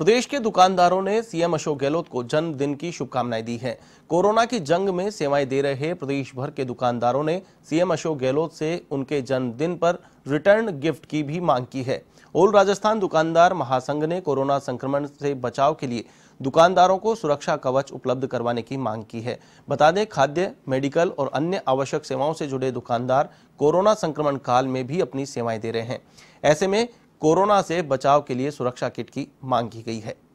प्रदेश के दुकानदारों ने सीएम अशोक गहलोत को जन्मदिन की शुभकामनाएं दी हैं कोरोना की जंग में सेवाएं दे रहे प्रदेश भर के दुकानदारों ने सीएम अशोक गहलोत से उनके जन्मदिन पर रिटर्न गिफ्ट की भी मांग की है ओल राजस्थान दुकानदार महासंघ ने कोरोना संक्रमण से बचाव के लिए दुकानदारों को सुरक्षा कवच उपलब्ध करवाने की मांग की है बता दें खाद्य मेडिकल और अन्य आवश्यक सेवाओं से जुड़े दुकानदार कोरोना संक्रमण काल में भी अपनी सेवाएं दे रहे हैं ऐसे में कोरोना से बचाव के लिए सुरक्षा किट की मांग की गई है